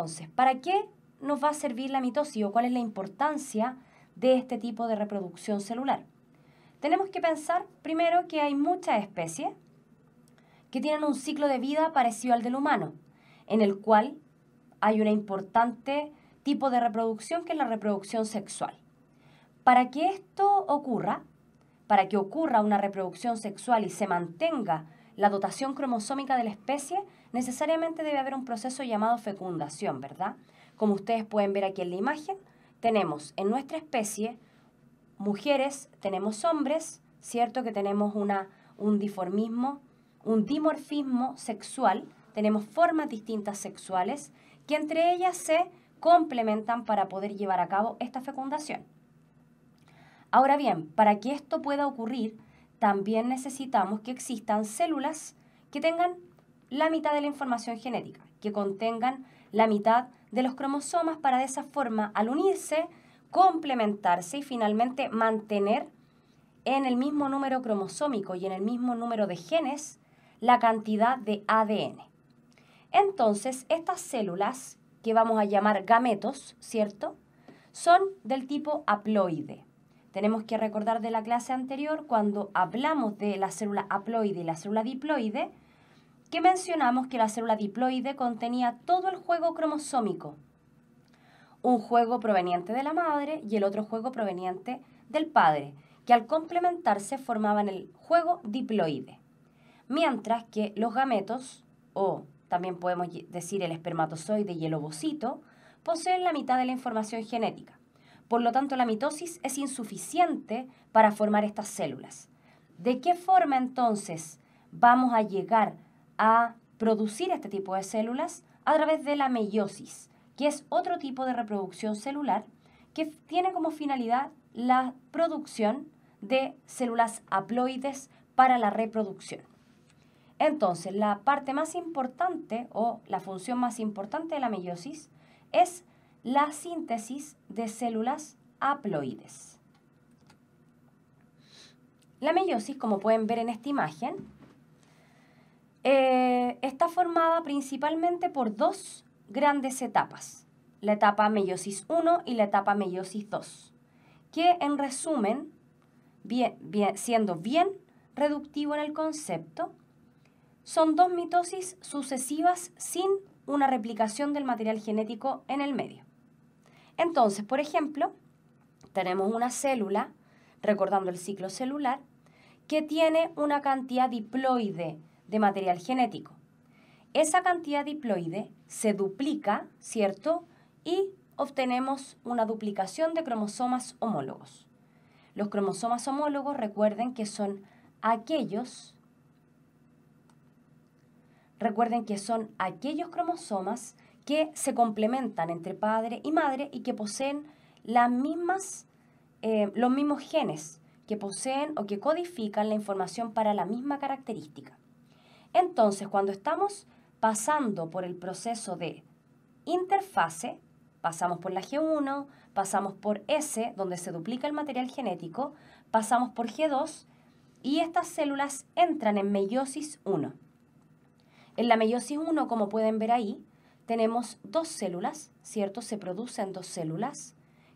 Entonces, ¿para qué nos va a servir la mitosis o cuál es la importancia de este tipo de reproducción celular? Tenemos que pensar primero que hay muchas especies que tienen un ciclo de vida parecido al del humano, en el cual hay un importante tipo de reproducción que es la reproducción sexual. Para que esto ocurra, para que ocurra una reproducción sexual y se mantenga la dotación cromosómica de la especie, necesariamente debe haber un proceso llamado fecundación, ¿verdad? Como ustedes pueden ver aquí en la imagen, tenemos en nuestra especie mujeres, tenemos hombres, ¿cierto? Que tenemos una, un diformismo, un dimorfismo sexual, tenemos formas distintas sexuales que entre ellas se complementan para poder llevar a cabo esta fecundación. Ahora bien, para que esto pueda ocurrir, también necesitamos que existan células que tengan la mitad de la información genética, que contengan la mitad de los cromosomas para de esa forma, al unirse, complementarse y finalmente mantener en el mismo número cromosómico y en el mismo número de genes la cantidad de ADN. Entonces, estas células, que vamos a llamar gametos, ¿cierto? Son del tipo haploide. Tenemos que recordar de la clase anterior, cuando hablamos de la célula haploide y la célula diploide, que mencionamos que la célula diploide contenía todo el juego cromosómico. Un juego proveniente de la madre y el otro juego proveniente del padre, que al complementarse formaban el juego diploide. Mientras que los gametos, o también podemos decir el espermatozoide y el ovocito, poseen la mitad de la información genética. Por lo tanto, la mitosis es insuficiente para formar estas células. ¿De qué forma entonces vamos a llegar a a producir este tipo de células a través de la meiosis, que es otro tipo de reproducción celular que tiene como finalidad la producción de células haploides para la reproducción. Entonces, la parte más importante o la función más importante de la meiosis es la síntesis de células haploides. La meiosis, como pueden ver en esta imagen, eh, está formada principalmente por dos grandes etapas, la etapa meiosis 1 y la etapa meiosis 2, que en resumen, siendo bien reductivo en el concepto, son dos mitosis sucesivas sin una replicación del material genético en el medio. Entonces, por ejemplo, tenemos una célula, recordando el ciclo celular, que tiene una cantidad diploide de material genético. Esa cantidad diploide se duplica, ¿cierto? Y obtenemos una duplicación de cromosomas homólogos. Los cromosomas homólogos, recuerden que son aquellos Recuerden que son aquellos cromosomas que se complementan entre padre y madre y que poseen las mismas, eh, los mismos genes que poseen o que codifican la información para la misma característica. Entonces, cuando estamos pasando por el proceso de interfase, pasamos por la G1, pasamos por S, donde se duplica el material genético, pasamos por G2 y estas células entran en meiosis 1. En la meiosis 1, como pueden ver ahí, tenemos dos células, ¿cierto? Se producen dos células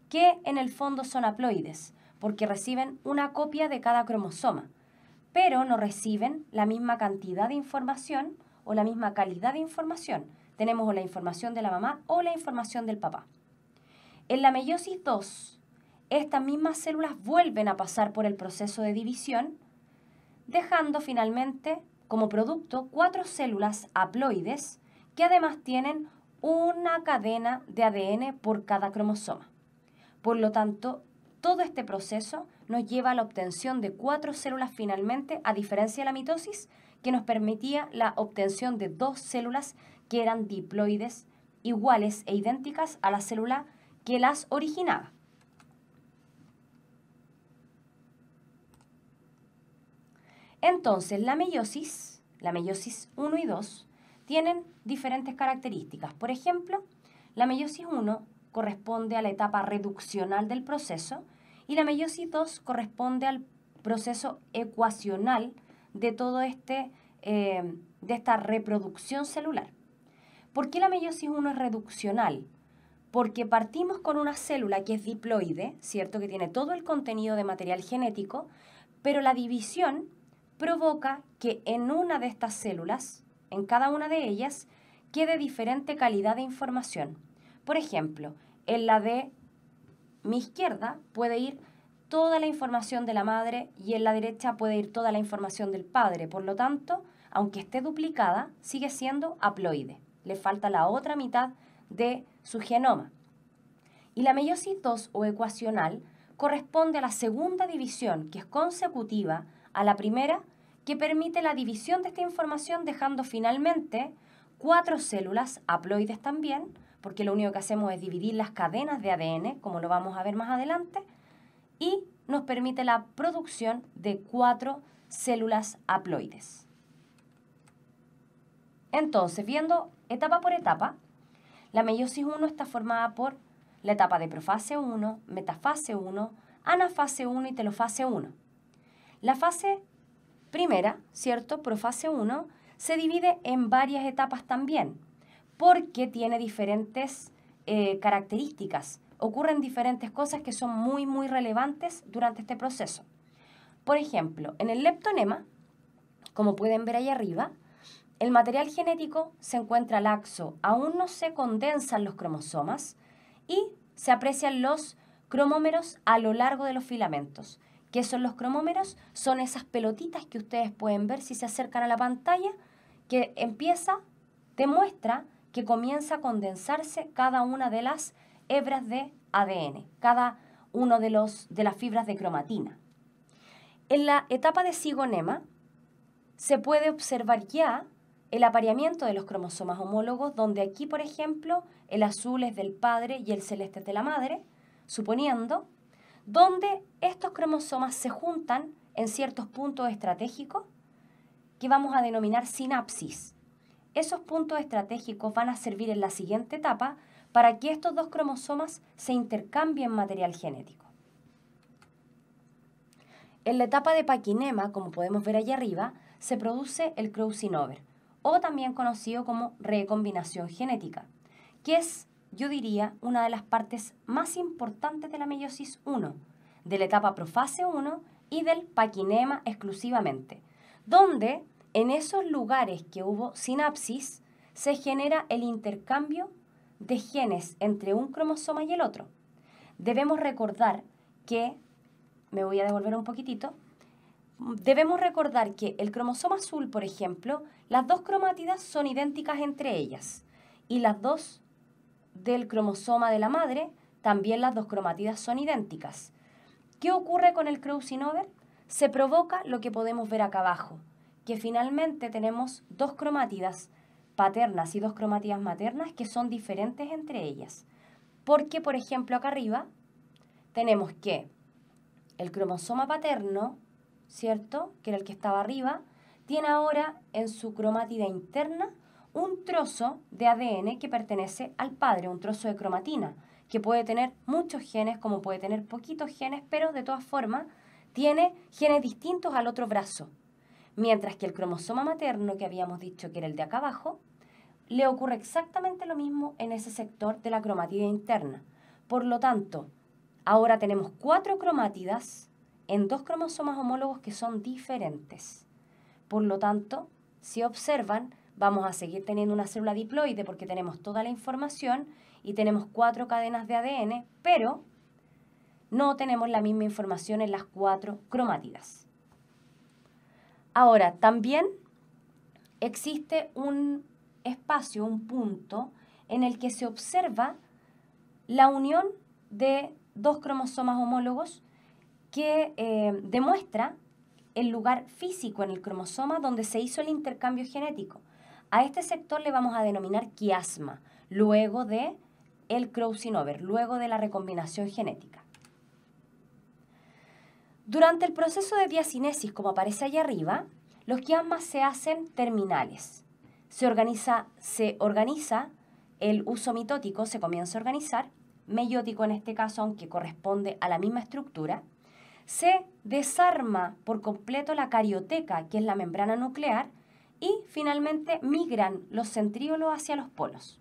que en el fondo son haploides, porque reciben una copia de cada cromosoma pero no reciben la misma cantidad de información o la misma calidad de información. Tenemos o la información de la mamá o la información del papá. En la meiosis 2, estas mismas células vuelven a pasar por el proceso de división, dejando finalmente como producto cuatro células haploides que además tienen una cadena de ADN por cada cromosoma. Por lo tanto, todo este proceso nos lleva a la obtención de cuatro células finalmente, a diferencia de la mitosis, que nos permitía la obtención de dos células que eran diploides iguales e idénticas a la célula que las originaba. Entonces, la meiosis, la meiosis 1 y 2, tienen diferentes características. Por ejemplo, la meiosis 1 corresponde a la etapa reduccional del proceso y la meiosis 2 corresponde al proceso ecuacional de todo este, eh, de esta reproducción celular. ¿Por qué la meiosis 1 es reduccional? Porque partimos con una célula que es diploide, ¿cierto? Que tiene todo el contenido de material genético, pero la división provoca que en una de estas células, en cada una de ellas, quede diferente calidad de información. Por ejemplo, en la de mi izquierda puede ir toda la información de la madre y en la derecha puede ir toda la información del padre. Por lo tanto, aunque esté duplicada, sigue siendo haploide. Le falta la otra mitad de su genoma. Y la meiosis o ecuacional corresponde a la segunda división, que es consecutiva a la primera, que permite la división de esta información dejando finalmente cuatro células haploides también, porque lo único que hacemos es dividir las cadenas de ADN, como lo vamos a ver más adelante, y nos permite la producción de cuatro células haploides. Entonces, viendo etapa por etapa, la meiosis 1 está formada por la etapa de profase 1, metafase 1, anafase 1 y telofase 1. La fase primera, ¿cierto? Profase 1, se divide en varias etapas también, porque tiene diferentes eh, características. Ocurren diferentes cosas que son muy, muy relevantes durante este proceso. Por ejemplo, en el leptonema, como pueden ver ahí arriba, el material genético se encuentra laxo, aún no se condensan los cromosomas y se aprecian los cromómeros a lo largo de los filamentos. ¿Qué son los cromómeros? Son esas pelotitas que ustedes pueden ver si se acercan a la pantalla, que empieza, demuestra que comienza a condensarse cada una de las hebras de ADN, cada uno de, de las fibras de cromatina. En la etapa de cigonema se puede observar ya el apareamiento de los cromosomas homólogos, donde aquí, por ejemplo, el azul es del padre y el celeste es de la madre, suponiendo, donde estos cromosomas se juntan en ciertos puntos estratégicos que vamos a denominar sinapsis esos puntos estratégicos van a servir en la siguiente etapa para que estos dos cromosomas se intercambien material genético. En la etapa de paquinema, como podemos ver allá arriba, se produce el crossing over, o también conocido como recombinación genética, que es, yo diría, una de las partes más importantes de la meiosis 1, de la etapa profase 1 y del paquinema exclusivamente, donde en esos lugares que hubo sinapsis, se genera el intercambio de genes entre un cromosoma y el otro. Debemos recordar que, me voy a devolver un poquitito, debemos recordar que el cromosoma azul, por ejemplo, las dos cromátidas son idénticas entre ellas y las dos del cromosoma de la madre, también las dos cromátidas son idénticas. ¿Qué ocurre con el crossing over? Se provoca lo que podemos ver acá abajo, que finalmente tenemos dos cromátidas paternas y dos cromátidas maternas que son diferentes entre ellas. Porque, por ejemplo, acá arriba tenemos que el cromosoma paterno, ¿cierto? Que era el que estaba arriba, tiene ahora en su cromátida interna un trozo de ADN que pertenece al padre, un trozo de cromatina, que puede tener muchos genes como puede tener poquitos genes, pero de todas formas tiene genes distintos al otro brazo, Mientras que el cromosoma materno, que habíamos dicho que era el de acá abajo, le ocurre exactamente lo mismo en ese sector de la cromatida interna. Por lo tanto, ahora tenemos cuatro cromátidas en dos cromosomas homólogos que son diferentes. Por lo tanto, si observan, vamos a seguir teniendo una célula diploide porque tenemos toda la información y tenemos cuatro cadenas de ADN, pero no tenemos la misma información en las cuatro cromátidas. Ahora, también existe un espacio, un punto en el que se observa la unión de dos cromosomas homólogos que eh, demuestra el lugar físico en el cromosoma donde se hizo el intercambio genético. A este sector le vamos a denominar quiasma, luego de el crossing over, luego de la recombinación genética. Durante el proceso de diacinesis, como aparece ahí arriba, los quiasmas se hacen terminales. Se organiza, el uso mitótico, se comienza a organizar, meiótico en este caso, aunque corresponde a la misma estructura. Se desarma por completo la carioteca, que es la membrana nuclear, y finalmente migran los centríolos hacia los polos.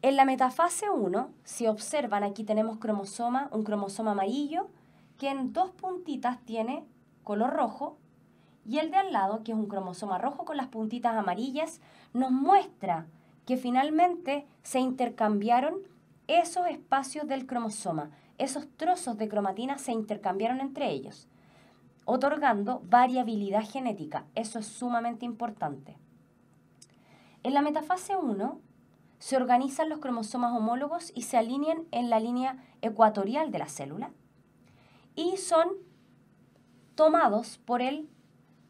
En la metafase 1, si observan, aquí tenemos cromosoma, un cromosoma amarillo que en dos puntitas tiene color rojo y el de al lado, que es un cromosoma rojo con las puntitas amarillas, nos muestra que finalmente se intercambiaron esos espacios del cromosoma, esos trozos de cromatina se intercambiaron entre ellos, otorgando variabilidad genética. Eso es sumamente importante. En la metafase 1 se organizan los cromosomas homólogos y se alinean en la línea ecuatorial de la célula y son tomados por el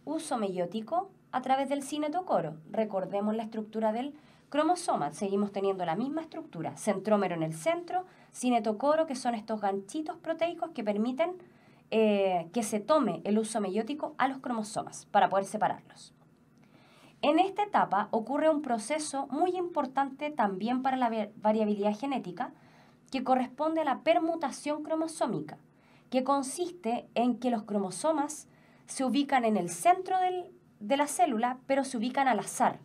uso meiótico a través del cinetocoro. Recordemos la estructura del cromosoma. Seguimos teniendo la misma estructura. Centrómero en el centro, cinetocoro, que son estos ganchitos proteicos que permiten eh, que se tome el uso meiótico a los cromosomas para poder separarlos. En esta etapa ocurre un proceso muy importante también para la variabilidad genética que corresponde a la permutación cromosómica que consiste en que los cromosomas se ubican en el centro de la célula, pero se ubican al azar.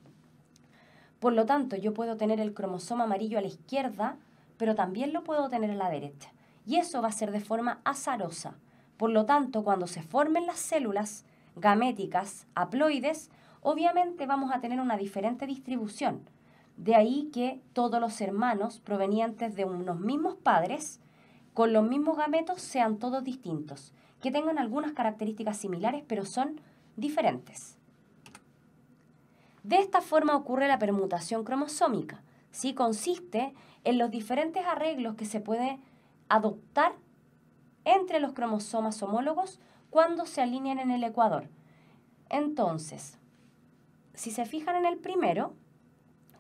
Por lo tanto, yo puedo tener el cromosoma amarillo a la izquierda, pero también lo puedo tener a la derecha. Y eso va a ser de forma azarosa. Por lo tanto, cuando se formen las células gaméticas, haploides, obviamente vamos a tener una diferente distribución. De ahí que todos los hermanos provenientes de unos mismos padres con los mismos gametos sean todos distintos, que tengan algunas características similares pero son diferentes. De esta forma ocurre la permutación cromosómica, ¿sí? consiste en los diferentes arreglos que se puede adoptar entre los cromosomas homólogos cuando se alinean en el ecuador. Entonces, si se fijan en el primero,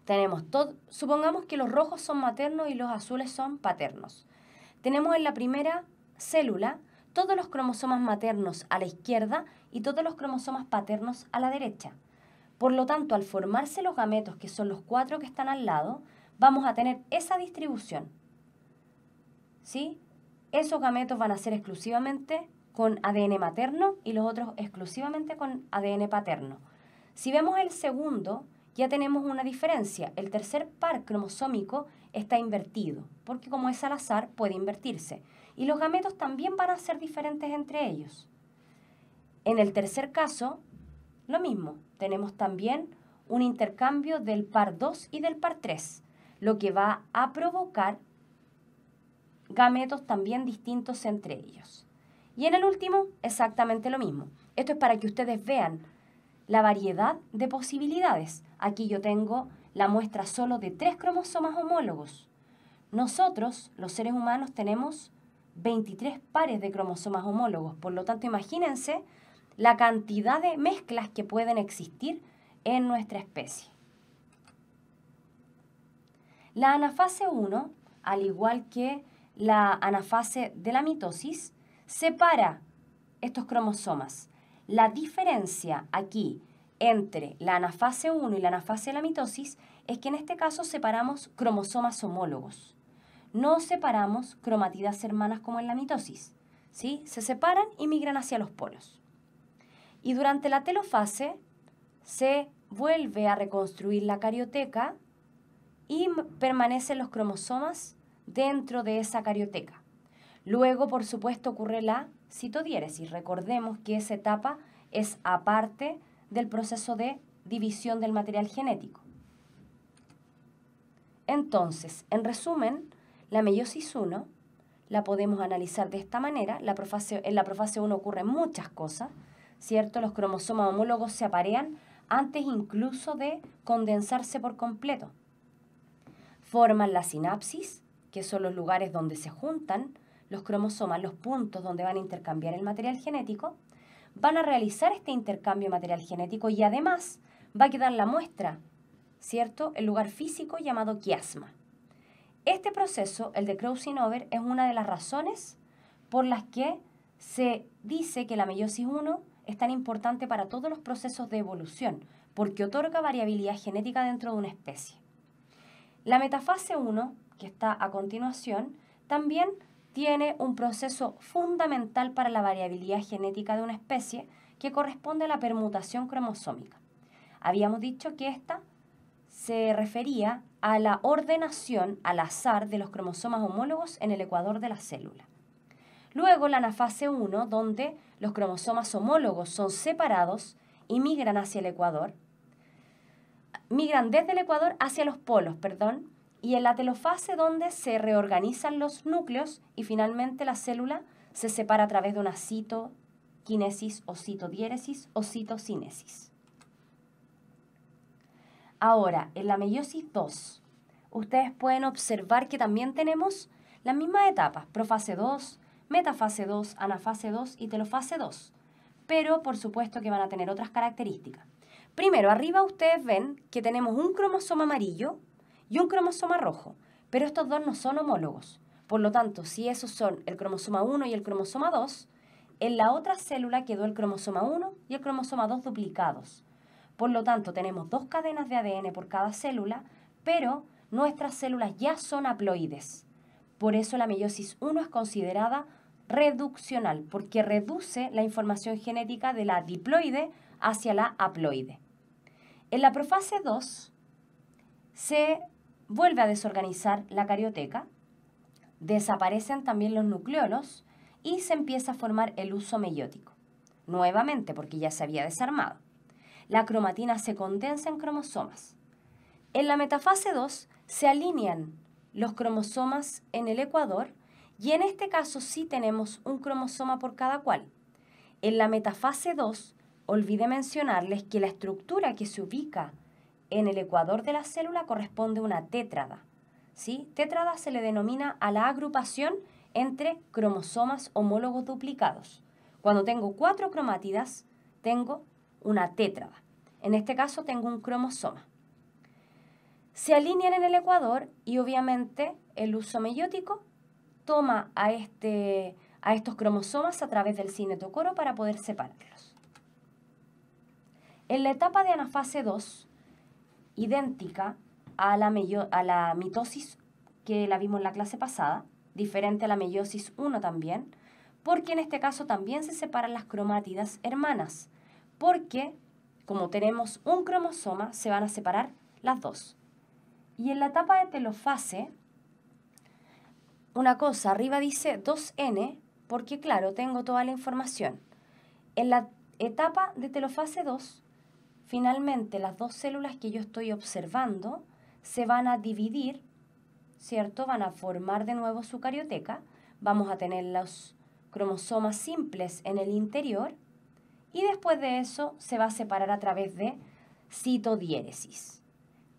tenemos supongamos que los rojos son maternos y los azules son paternos. Tenemos en la primera célula todos los cromosomas maternos a la izquierda y todos los cromosomas paternos a la derecha. Por lo tanto, al formarse los gametos, que son los cuatro que están al lado, vamos a tener esa distribución. ¿Sí? Esos gametos van a ser exclusivamente con ADN materno y los otros exclusivamente con ADN paterno. Si vemos el segundo, ya tenemos una diferencia. El tercer par cromosómico está invertido, porque como es al azar puede invertirse. Y los gametos también van a ser diferentes entre ellos. En el tercer caso, lo mismo, tenemos también un intercambio del par 2 y del par 3, lo que va a provocar gametos también distintos entre ellos. Y en el último, exactamente lo mismo. Esto es para que ustedes vean la variedad de posibilidades. Aquí yo tengo la muestra solo de tres cromosomas homólogos. Nosotros, los seres humanos, tenemos 23 pares de cromosomas homólogos. Por lo tanto, imagínense la cantidad de mezclas que pueden existir en nuestra especie. La anafase 1, al igual que la anafase de la mitosis, separa estos cromosomas. La diferencia aquí entre la anafase 1 y la anafase de la mitosis es que en este caso separamos cromosomas homólogos. No separamos cromatidas hermanas como en la mitosis. ¿sí? Se separan y migran hacia los polos. Y durante la telofase se vuelve a reconstruir la carioteca y permanecen los cromosomas dentro de esa carioteca. Luego, por supuesto, ocurre la citodiéresis. Recordemos que esa etapa es aparte del proceso de división del material genético. Entonces, en resumen, la meiosis 1 la podemos analizar de esta manera. en la profase 1 ocurren muchas cosas, ¿cierto? Los cromosomas homólogos se aparean antes incluso de condensarse por completo. Forman la sinapsis, que son los lugares donde se juntan los cromosomas, los puntos donde van a intercambiar el material genético van a realizar este intercambio material genético y además va a quedar la muestra, ¿cierto?, el lugar físico llamado quiasma. Este proceso, el de crossing over, es una de las razones por las que se dice que la meiosis 1 es tan importante para todos los procesos de evolución, porque otorga variabilidad genética dentro de una especie. La metafase 1, que está a continuación, también tiene un proceso fundamental para la variabilidad genética de una especie que corresponde a la permutación cromosómica. Habíamos dicho que esta se refería a la ordenación al azar de los cromosomas homólogos en el ecuador de la célula. Luego la anafase 1, donde los cromosomas homólogos son separados y migran hacia el ecuador, migran desde el ecuador hacia los polos, perdón, y en la telofase donde se reorganizan los núcleos y finalmente la célula se separa a través de una citoquinesis o citodiéresis o citocinesis. Ahora, en la meiosis 2, ustedes pueden observar que también tenemos las mismas etapas, profase 2, metafase 2, anafase 2 y telofase 2, pero por supuesto que van a tener otras características. Primero, arriba ustedes ven que tenemos un cromosoma amarillo y un cromosoma rojo, pero estos dos no son homólogos. Por lo tanto, si esos son el cromosoma 1 y el cromosoma 2, en la otra célula quedó el cromosoma 1 y el cromosoma 2 duplicados. Por lo tanto, tenemos dos cadenas de ADN por cada célula, pero nuestras células ya son haploides. Por eso la meiosis 1 es considerada reduccional, porque reduce la información genética de la diploide hacia la haploide. En la profase 2 se vuelve a desorganizar la carioteca, desaparecen también los nucleolos y se empieza a formar el uso meiótico, nuevamente porque ya se había desarmado. La cromatina se condensa en cromosomas. En la metafase 2 se alinean los cromosomas en el ecuador y en este caso sí tenemos un cromosoma por cada cual. En la metafase 2, olvide mencionarles que la estructura que se ubica en el ecuador de la célula corresponde una tétrada. ¿sí? Tétrada se le denomina a la agrupación entre cromosomas homólogos duplicados. Cuando tengo cuatro cromátidas, tengo una tétrada. En este caso tengo un cromosoma. Se alinean en el ecuador y obviamente el uso meiótico toma a, este, a estos cromosomas a través del cinetocoro para poder separarlos. En la etapa de anafase 2, idéntica a la, a la mitosis que la vimos en la clase pasada, diferente a la meiosis 1 también, porque en este caso también se separan las cromátidas hermanas, porque como tenemos un cromosoma, se van a separar las dos. Y en la etapa de telofase, una cosa, arriba dice 2N, porque claro, tengo toda la información. En la etapa de telofase 2, finalmente las dos células que yo estoy observando se van a dividir, ¿cierto? Van a formar de nuevo su carioteca, vamos a tener los cromosomas simples en el interior y después de eso se va a separar a través de citodiéresis.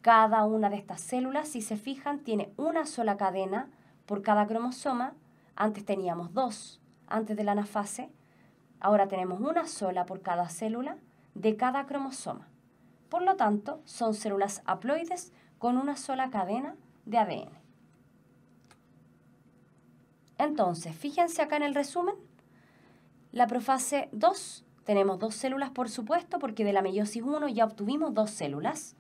Cada una de estas células, si se fijan, tiene una sola cadena por cada cromosoma. Antes teníamos dos, antes de la anafase. Ahora tenemos una sola por cada célula de cada cromosoma. Por lo tanto, son células haploides con una sola cadena de ADN. Entonces, fíjense acá en el resumen. La profase 2, tenemos dos células por supuesto, porque de la meiosis 1 ya obtuvimos dos células.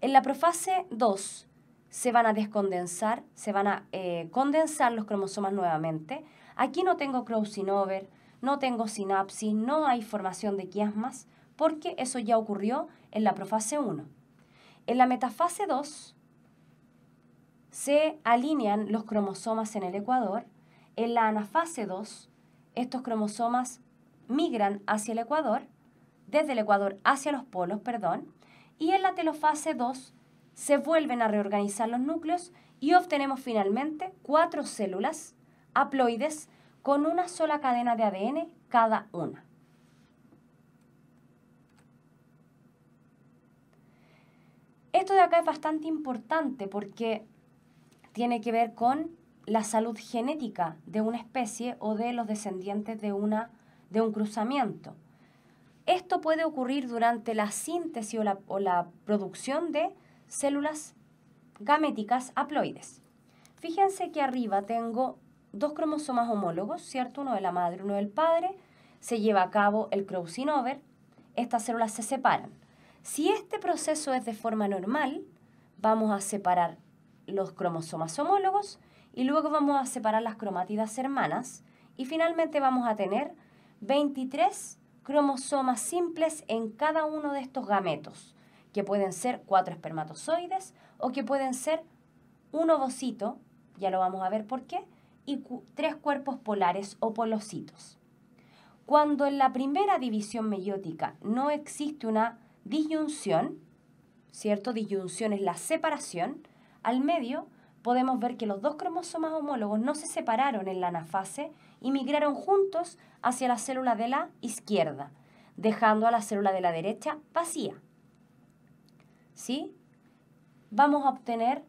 En la profase 2 se van a descondensar, se van a eh, condensar los cromosomas nuevamente. Aquí no tengo crossing over, no tengo sinapsis, no hay formación de quiasmas, porque eso ya ocurrió en la profase 1. En la metafase 2 se alinean los cromosomas en el ecuador. En la anafase 2, estos cromosomas migran hacia el ecuador, desde el ecuador hacia los polos, perdón, y en la telofase 2 se vuelven a reorganizar los núcleos y obtenemos finalmente cuatro células haploides con una sola cadena de ADN cada una. Esto de acá es bastante importante porque tiene que ver con la salud genética de una especie o de los descendientes de, una, de un cruzamiento. Esto puede ocurrir durante la síntesis o la, producción de células gaméticas haploides. Fíjense que arriba tengo dos cromosomas homólogos, ¿cierto? Uno de la madre, uno del padre. Se lleva a cabo el crossing over. Estas células se separan. Si este proceso es de forma normal, vamos a separar los cromosomas homólogos y luego vamos a separar las cromátidas hermanas y finalmente vamos a tener 23 cromosomas simples en cada uno de estos gametos, que pueden ser cuatro espermatozoides o que pueden ser un ovocito, ya lo vamos a ver por qué, y tres cuerpos polares o polocitos. Cuando en la primera división meiótica no existe una disyunción, ¿cierto? Disyunción es la separación. Al medio podemos ver que los dos cromosomas homólogos no se separaron en la anafase y migraron juntos hacia la célula de la izquierda, dejando a la célula de la derecha vacía. ¿Sí? Vamos a obtener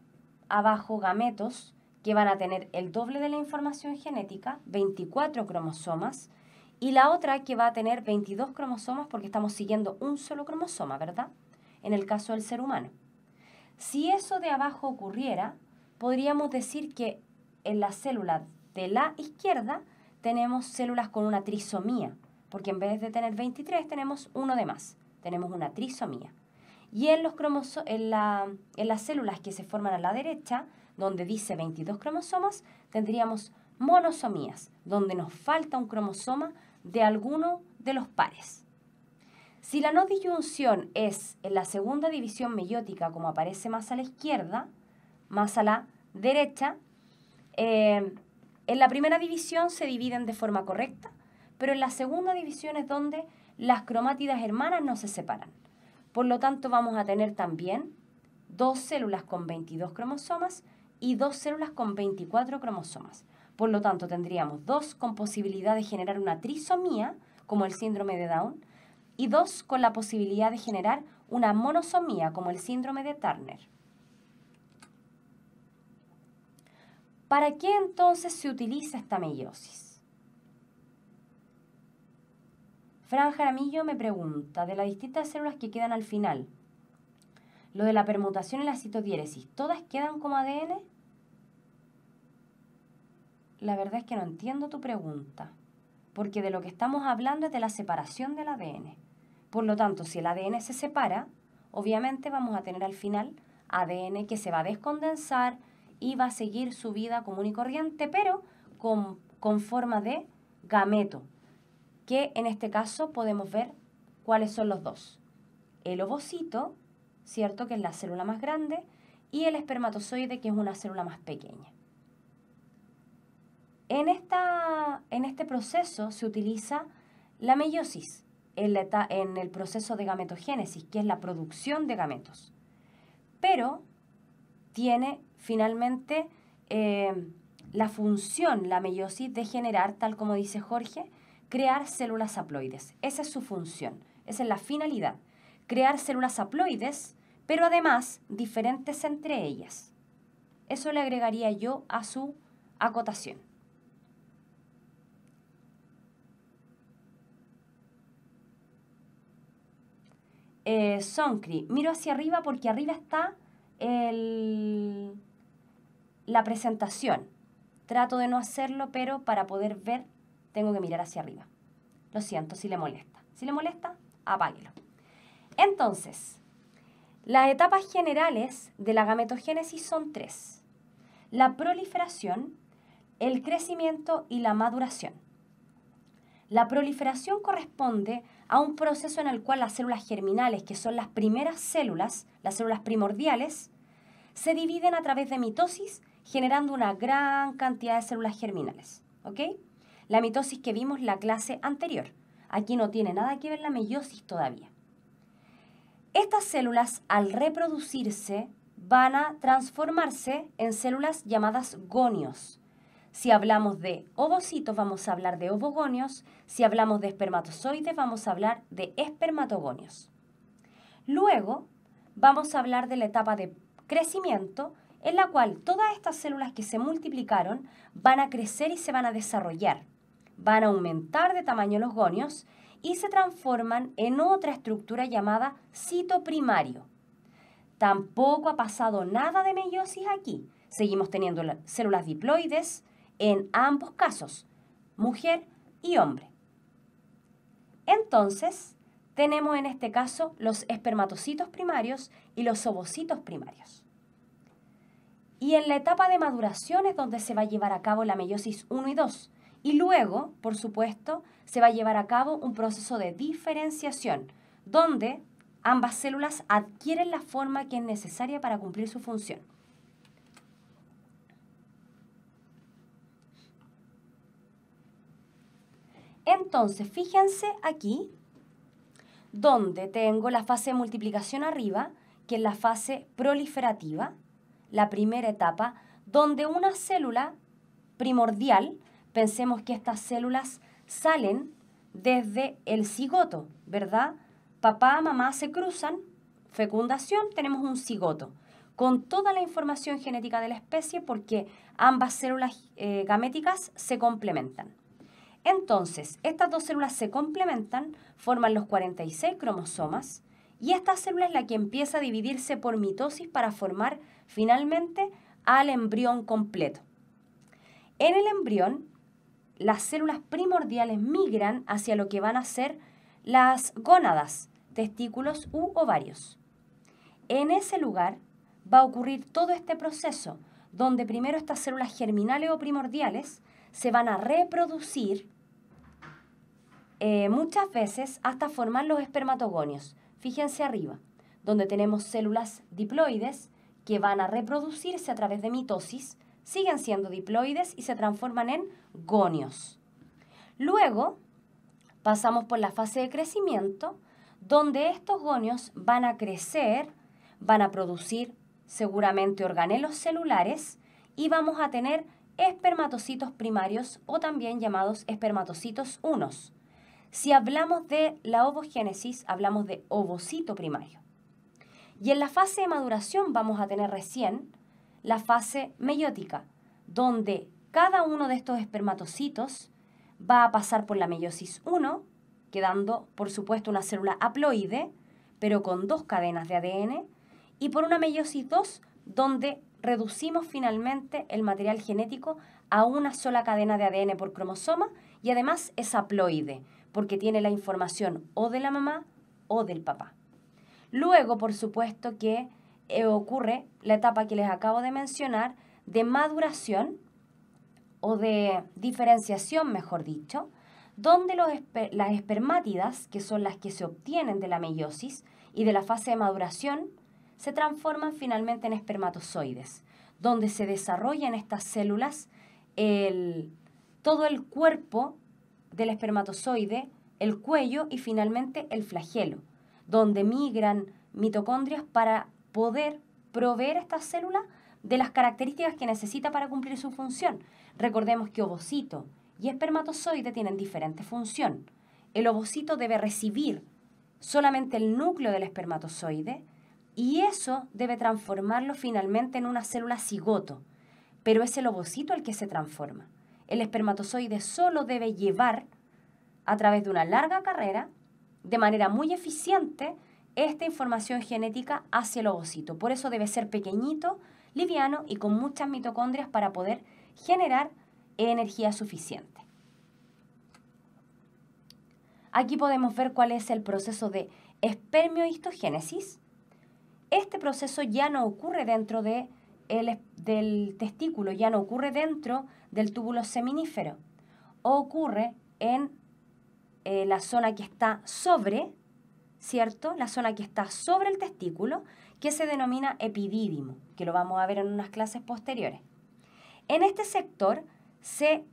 abajo gametos que van a tener el doble de la información genética, 24 cromosomas, y la otra que va a tener 22 cromosomas porque estamos siguiendo un solo cromosoma, ¿verdad? En el caso del ser humano. Si eso de abajo ocurriera, podríamos decir que en la célula de la izquierda tenemos células con una trisomía, porque en vez de tener 23 tenemos uno de más, tenemos una trisomía. Y en, en las células que se forman a la derecha, donde dice 22 cromosomas, tendríamos monosomías, donde nos falta un cromosoma de alguno de los pares. Si la no disyunción es en la segunda división meiótica, como aparece más a la izquierda, más a la derecha, eh, en la primera división se dividen de forma correcta, pero en la segunda división es donde las cromátidas hermanas no se separan. Por lo tanto, vamos a tener también dos células con 22 cromosomas y dos células con 24 cromosomas. Por lo tanto, tendríamos dos con posibilidad de generar una trisomía, como el síndrome de Down, y dos con la posibilidad de generar una monosomía, como el síndrome de Turner. ¿Para qué entonces se utiliza esta meiosis? Fran Jaramillo me pregunta, de las distintas células que quedan al final, lo de la permutación y la citodiéresis, ¿todas quedan como ADN? La verdad es que no entiendo tu pregunta, porque de lo que estamos hablando es de la separación del ADN. Por lo tanto, si el ADN se separa, obviamente vamos a tener al final ADN que se va a descondensar y va a seguir su vida común y corriente, pero con, con forma de gameto, que en este caso podemos ver cuáles son los dos. El ovocito, ¿cierto? Que es la célula más grande, y el espermatozoide, que es una célula más pequeña. En, este proceso se utiliza la meiosis en, el proceso de gametogénesis, que es la producción de gametos. Pero tiene finalmente eh, la función, la meiosis, de generar, tal como dice Jorge, crear células haploides. Esa es su función, esa es la finalidad, crear células haploides, pero además diferentes entre ellas. Eso le agregaría yo a su acotación. Eh, Soncri, miro hacia arriba porque arriba está la presentación. Trato de no hacerlo, pero para poder ver tengo que mirar hacia arriba. Lo siento si le molesta. Si le molesta, apáguelo. Entonces, las etapas generales de la gametogénesis son tres. La proliferación, el crecimiento y la maduración. La proliferación corresponde a un proceso en el cual las células germinales, que son las primeras células, las células primordiales, se dividen a través de mitosis, generando una gran cantidad de células germinales. ¿Ok? La mitosis que vimos la clase anterior. Aquí no tiene nada que ver la meiosis todavía. Estas células, al reproducirse, van a transformarse en células llamadas gonios. Si hablamos de ovocitos, vamos a hablar de ovogonios. Si hablamos de espermatozoides, vamos a hablar de espermatogonios. Luego, vamos a hablar de la etapa de crecimiento, en la cual todas estas células que se multiplicaron van a crecer y se van a desarrollar. Van a aumentar de tamaño los gonios y se transforman en otra estructura llamada citoprimario. Tampoco ha pasado nada de meiosis aquí. Seguimos teniendo células diploides, en ambos casos, mujer y hombre. Entonces, tenemos en este caso los espermatocitos primarios y los ovocitos primarios. Y en la etapa de maduración es donde se va a llevar a cabo la meiosis 1 y 2. Y luego, por supuesto, se va a llevar a cabo un proceso de diferenciación, donde ambas células adquieren la forma que es necesaria para cumplir su función. Entonces, fíjense aquí donde tengo la fase de multiplicación arriba, que es la fase proliferativa, la primera etapa, donde una célula primordial, pensemos que estas células salen desde el cigoto, ¿verdad? Papá, mamá se cruzan, fecundación, tenemos un cigoto con toda la información genética de la especie porque ambas células eh, gaméticas se complementan. Entonces, estas dos células se complementan, forman los 46 cromosomas y esta célula es la que empieza a dividirse por mitosis para formar finalmente al embrión completo. En el embrión, las células primordiales migran hacia lo que van a ser las gónadas, testículos u ovarios. En ese lugar va a ocurrir todo este proceso, donde primero estas células germinales o primordiales se van a reproducir eh, muchas veces hasta formar los espermatogonios. Fíjense arriba, donde tenemos células diploides que van a reproducirse a través de mitosis, siguen siendo diploides y se transforman en gonios. Luego pasamos por la fase de crecimiento, donde estos gonios van a crecer, van a producir seguramente organelos celulares y vamos a tener espermatocitos primarios o también llamados espermatocitos unos si hablamos de la ovogénesis, hablamos de ovocito primario. Y en la fase de maduración vamos a tener recién la fase meiótica, donde cada uno de estos espermatocitos va a pasar por la meiosis 1, quedando, por supuesto, una célula haploide, pero con dos cadenas de ADN, y por una meiosis 2, donde reducimos finalmente el material genético a una sola cadena de ADN por cromosoma y además es haploide porque tiene la información o de la mamá o del papá. Luego, por supuesto, que eh, ocurre la etapa que les acabo de mencionar de maduración o de diferenciación, mejor dicho, donde las espermátidas, que son las que se obtienen de la meiosis y de la fase de maduración, se transforman finalmente en espermatozoides, donde se desarrollan estas células, todo el cuerpo del espermatozoide, el cuello y finalmente el flagelo, donde migran mitocondrias para poder proveer a esta célula de las características que necesita para cumplir su función. Recordemos que ovocito y espermatozoide tienen diferente función. El ovocito debe recibir solamente el núcleo del espermatozoide y eso debe transformarlo finalmente en una célula cigoto, pero es el ovocito el que se transforma el espermatozoide solo debe llevar a través de una larga carrera, de manera muy eficiente, esta información genética hacia el ovocito. Por eso debe ser pequeñito, liviano y con muchas mitocondrias para poder generar energía suficiente. Aquí podemos ver cuál es el proceso de espermiohistogénesis. Este proceso ya no ocurre dentro de el, del testículo ya no ocurre dentro del túbulo seminífero, o ocurre en eh, la zona que está sobre, ¿cierto? La zona que está sobre el testículo, que se denomina epidídimo, que lo vamos a ver en unas clases posteriores. En este sector se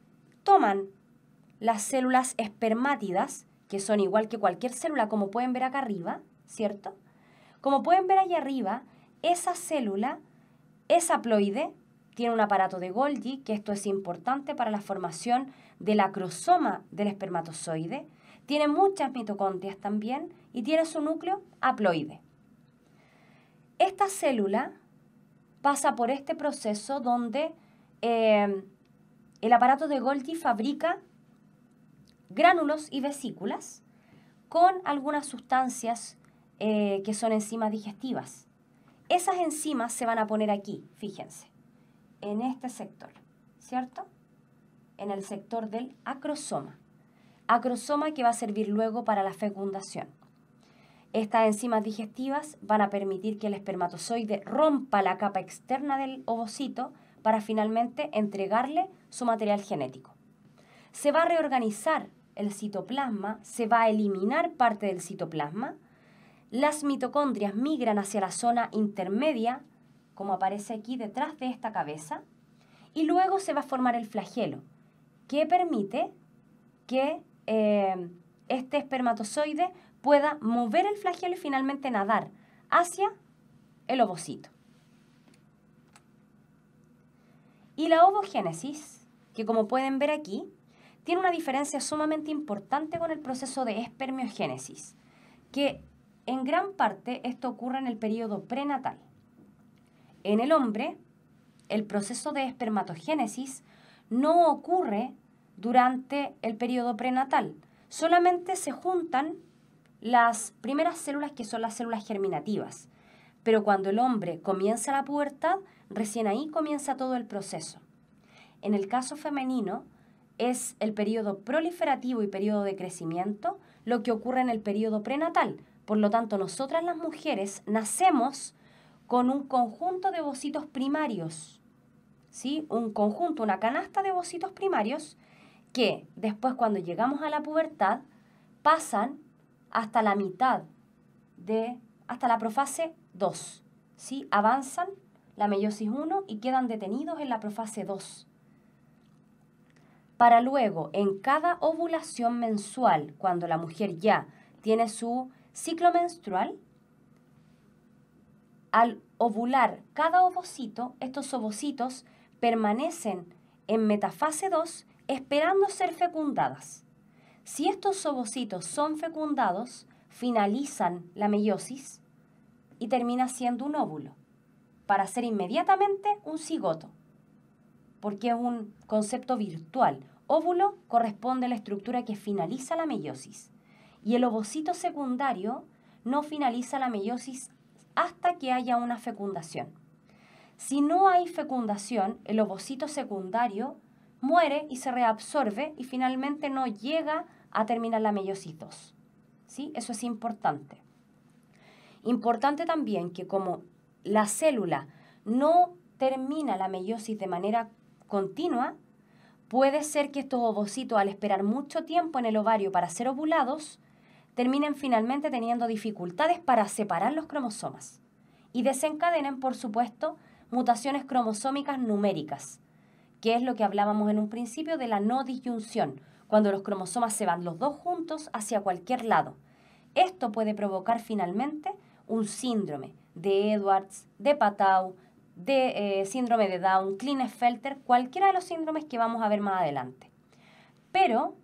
toman las células espermátidas, que son igual que cualquier célula, como pueden ver acá arriba, ¿cierto? Como pueden ver allá arriba, esa célula es haploide, tiene un aparato de Golgi, que esto es importante para la formación del acrosoma del espermatozoide, tiene muchas mitocondrias también y tiene su núcleo haploide. Esta célula pasa por este proceso donde eh, el aparato de Golgi fabrica gránulos y vesículas con algunas sustancias eh, que son enzimas digestivas. Esas enzimas se van a poner aquí, fíjense, en este sector, ¿cierto? En el sector del acrosoma. Acrosoma que va a servir luego para la fecundación. Estas enzimas digestivas van a permitir que el espermatozoide rompa la capa externa del ovocito para finalmente entregarle su material genético. Se va a reorganizar el citoplasma, se va a eliminar parte del citoplasma las mitocondrias migran hacia la zona intermedia, como aparece aquí detrás de esta cabeza, y luego se va a formar el flagelo, que permite que eh, este espermatozoide pueda mover el flagelo y finalmente nadar hacia el ovocito. Y la ovogénesis, que como pueden ver aquí, tiene una diferencia sumamente importante con el proceso de espermiogénesis, que en gran parte esto ocurre en el periodo prenatal. En el hombre, el proceso de espermatogénesis no ocurre durante el periodo prenatal. Solamente se juntan las primeras células que son las células germinativas. Pero cuando el hombre comienza la pubertad, recién ahí comienza todo el proceso. En el caso femenino, es el periodo proliferativo y periodo de crecimiento lo que ocurre en el periodo prenatal, por lo tanto, nosotras las mujeres nacemos con un conjunto de bocitos primarios, ¿sí? Un conjunto, una canasta de bocitos primarios que después cuando llegamos a la pubertad pasan hasta la mitad de hasta la profase 2, ¿sí? Avanzan la meiosis 1 y quedan detenidos en la profase 2. Para luego, en cada ovulación mensual, cuando la mujer ya tiene su ciclo menstrual, al ovular cada ovocito, estos ovocitos permanecen en metafase 2 esperando ser fecundadas. Si estos ovocitos son fecundados, finalizan la meiosis y termina siendo un óvulo, para ser inmediatamente un cigoto, porque es un concepto virtual. Óvulo corresponde a la estructura que finaliza la meiosis y el ovocito secundario no finaliza la meiosis hasta que haya una fecundación. Si no hay fecundación, el ovocito secundario muere y se reabsorbe y finalmente no llega a terminar la meiosis ¿Sí? Eso es importante. Importante también que como la célula no termina la meiosis de manera continua, puede ser que estos ovocitos al esperar mucho tiempo en el ovario para ser ovulados terminen finalmente teniendo dificultades para separar los cromosomas y desencadenen, por supuesto, mutaciones cromosómicas numéricas, que es lo que hablábamos en un principio de la no disyunción, cuando los cromosomas se van los dos juntos hacia cualquier lado. Esto puede provocar finalmente un síndrome de Edwards, de Patau, de eh, síndrome de Down, Klinefelter, cualquiera de los síndromes que vamos a ver más adelante. Pero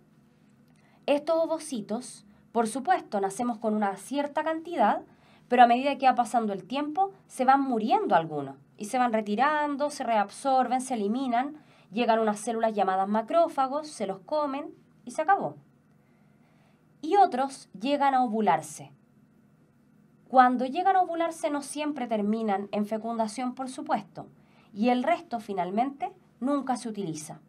estos ovocitos por supuesto, nacemos con una cierta cantidad, pero a medida que va pasando el tiempo, se van muriendo algunos y se van retirando, se reabsorben, se eliminan, llegan unas células llamadas macrófagos, se los comen y se acabó. Y otros llegan a ovularse. Cuando llegan a ovularse no siempre terminan en fecundación, por supuesto, y el resto finalmente nunca se utiliza.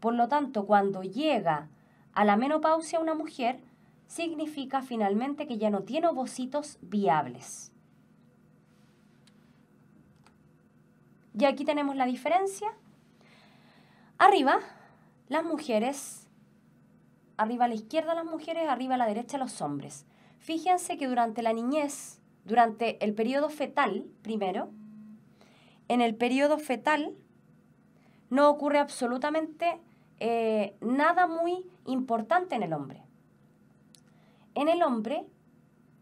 Por lo tanto, cuando llega a la menopausia una mujer, significa finalmente que ya no tiene ovocitos viables. Y aquí tenemos la diferencia. Arriba, las mujeres, arriba a la izquierda las mujeres, arriba a la derecha los hombres. Fíjense que durante la niñez, durante el periodo fetal primero, en el periodo fetal no ocurre absolutamente eh, nada muy importante en el hombre. En el hombre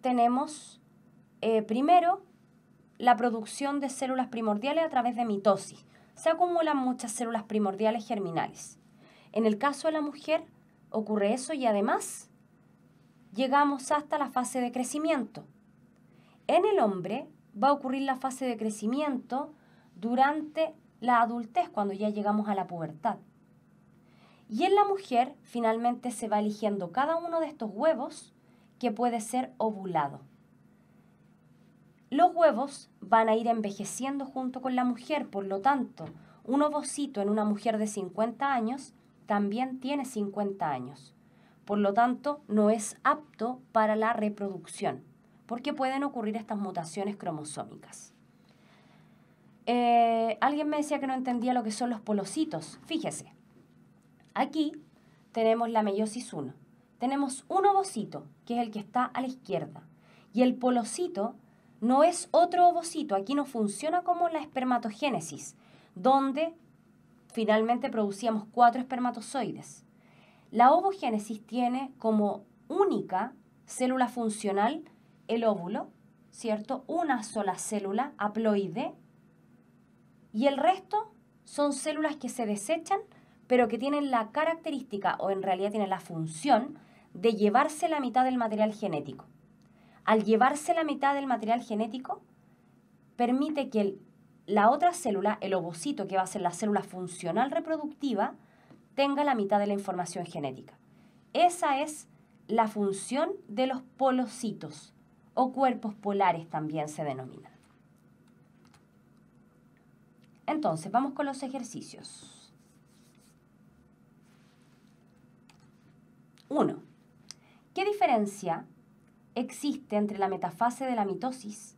tenemos eh, primero la producción de células primordiales a través de mitosis. Se acumulan muchas células primordiales germinales. En el caso de la mujer ocurre eso y además llegamos hasta la fase de crecimiento. En el hombre va a ocurrir la fase de crecimiento durante la adultez, cuando ya llegamos a la pubertad. Y en la mujer finalmente se va eligiendo cada uno de estos huevos que puede ser ovulado. Los huevos van a ir envejeciendo junto con la mujer, por lo tanto, un ovocito en una mujer de 50 años también tiene 50 años. Por lo tanto, no es apto para la reproducción, porque pueden ocurrir estas mutaciones cromosómicas. Eh, alguien me decía que no entendía lo que son los polocitos. Fíjese, aquí tenemos la meiosis 1 tenemos un ovocito, que es el que está a la izquierda, y el polocito no es otro ovocito, aquí no funciona como la espermatogénesis, donde finalmente producíamos cuatro espermatozoides. La ovogénesis tiene como única célula funcional el óvulo, ¿cierto? Una sola célula haploide y el resto son células que se desechan, pero que tienen la característica o en realidad tienen la función de llevarse la mitad del material genético. Al llevarse la mitad del material genético, permite que la otra célula, el ovocito, que va a ser la célula funcional reproductiva, tenga la mitad de la información genética. Esa es la función de los polocitos o cuerpos polares también se denominan. Entonces, vamos con los ejercicios. 1. ¿Qué diferencia existe entre la metafase de la mitosis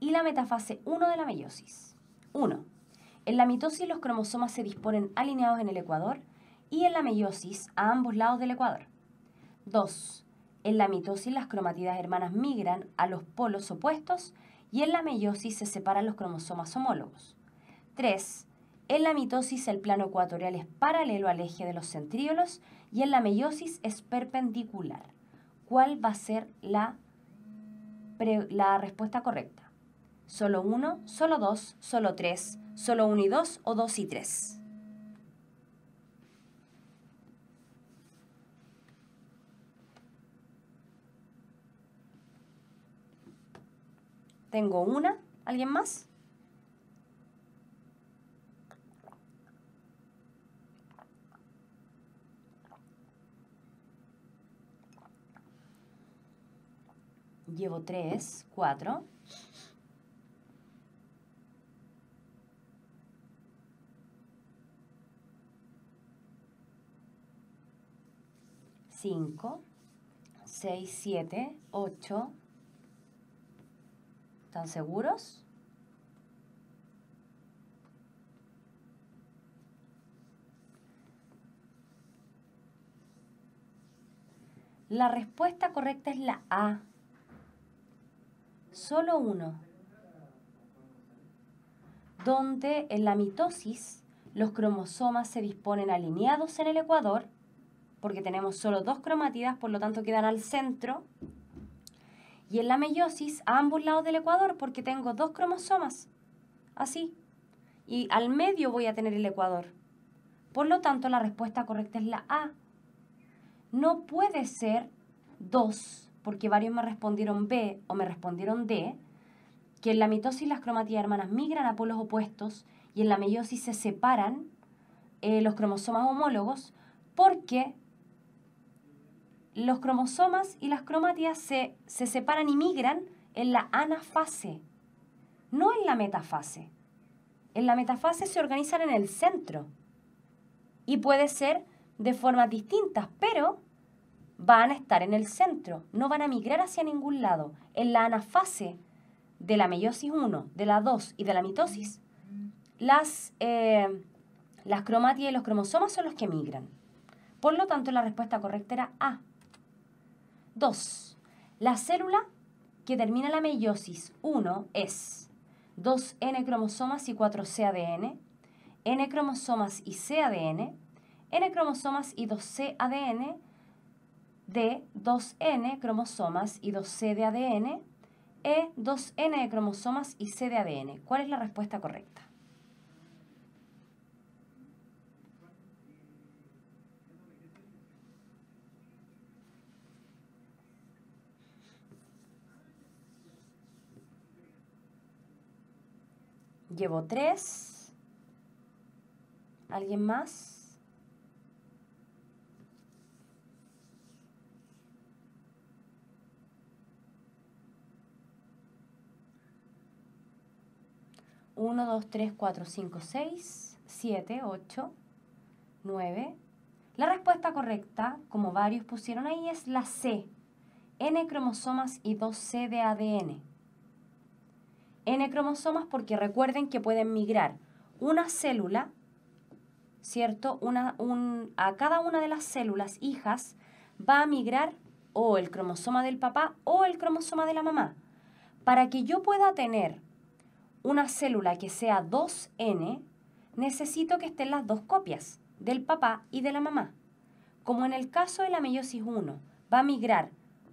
y la metafase 1 de la meiosis? 1. En la mitosis los cromosomas se disponen alineados en el ecuador y en la meiosis a ambos lados del ecuador. 2. En la mitosis las cromatidas hermanas migran a los polos opuestos y en la meiosis se separan los cromosomas homólogos. 3. En la mitosis el plano ecuatorial es paralelo al eje de los centríolos y en la meiosis es perpendicular cuál va a ser la, la respuesta correcta. Solo 1, solo 2, solo 3, solo 1 y 2 o 2 y 3. Tengo una. ¿Alguien más? llevo 3, 4. Cinco, seis, siete, ocho. ¿Están seguros? La respuesta correcta es la A solo uno, donde en la mitosis los cromosomas se disponen alineados en el ecuador, porque tenemos solo dos cromátidas, por lo tanto quedan al centro, y en la meiosis a ambos lados del ecuador, porque tengo dos cromosomas, así, y al medio voy a tener el ecuador. Por lo tanto, la respuesta correcta es la A. No puede ser dos porque varios me respondieron B o me respondieron D, que en la mitosis las cromatías hermanas migran a polos opuestos y en la meiosis se separan eh, los cromosomas homólogos porque los cromosomas y las cromatías se, se separan y migran en la anafase, no en la metafase. En la metafase se organizan en el centro y puede ser de formas distintas, pero van a estar en el centro, no van a migrar hacia ningún lado. En la anafase de la meiosis 1, de la 2 y de la mitosis, las, eh, y los cromosomas son los que migran. Por lo tanto, la respuesta correcta era A. 2. La célula que termina la meiosis 1 es 2N cromosomas y 4C ADN, N cromosomas y C ADN, N cromosomas y 2C ADN, de 2N cromosomas y 2C de ADN, E 2N de cromosomas y C de ADN. ¿Cuál es la respuesta correcta? Llevo tres. ¿Alguien más? 1, 2, 3, 4, 5, 6, 7, 8, 9. La respuesta correcta, como varios pusieron ahí, es la C. N cromosomas y 2C de ADN. N cromosomas porque recuerden que pueden migrar una célula, ¿cierto? a cada una de las células hijas va a migrar o el cromosoma del papá o el cromosoma de la mamá. Para que yo pueda tener una célula que sea 2N, necesito que estén las dos copias, del papá y de la mamá. Como en el caso de la meiosis 1 va a migrar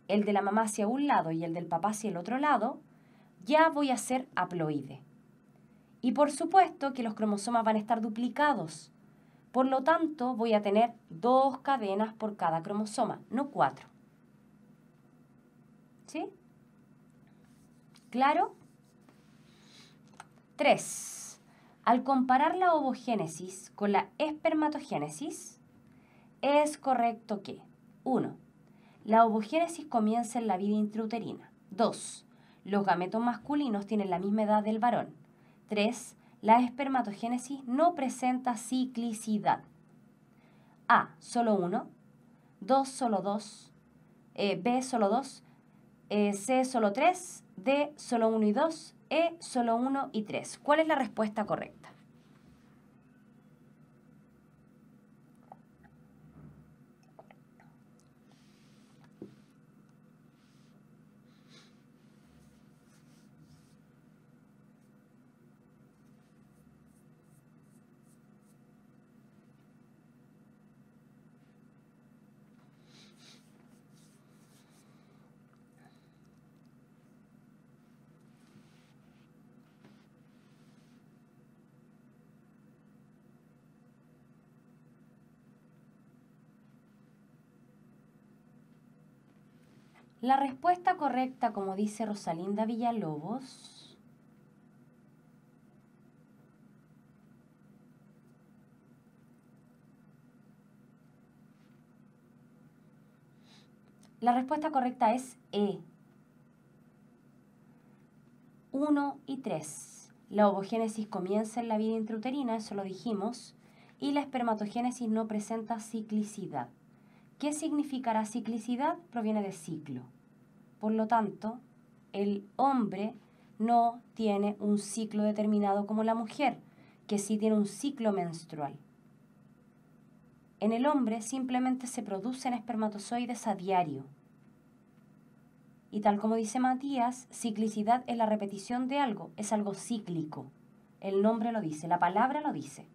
el de la mamá hacia un lado y el del papá hacia el otro lado, ya voy a ser haploide. Y por supuesto que los cromosomas van a estar duplicados. Por lo tanto, voy a tener dos cadenas por cada cromosoma, no cuatro. ¿Sí? ¿Claro? 3. Al comparar la ovogénesis con la espermatogénesis, es correcto que 1. La ovogénesis comienza en la vida intrauterina. 2. Los gametos masculinos tienen la misma edad del varón. 3. La espermatogénesis no presenta ciclicidad. A. Solo 1. 2. Solo 2. Eh, B. Solo 2. Eh, C. Solo 3. D, solo 1 y 2, E, solo 1 y 3. ¿Cuál es la respuesta correcta? La respuesta correcta, como dice Rosalinda Villalobos, la respuesta correcta es E. 1 y 3. La ovogénesis comienza en la vida intrauterina, eso lo dijimos, y la espermatogénesis no presenta ciclicidad. ¿Qué significará ciclicidad? Proviene de ciclo. Por lo tanto, el hombre no tiene un ciclo determinado como la mujer, que sí tiene un ciclo menstrual. En el hombre simplemente se producen espermatozoides a diario. Y tal como dice Matías, ciclicidad es la repetición de algo, es algo cíclico. El nombre lo dice, la palabra lo dice.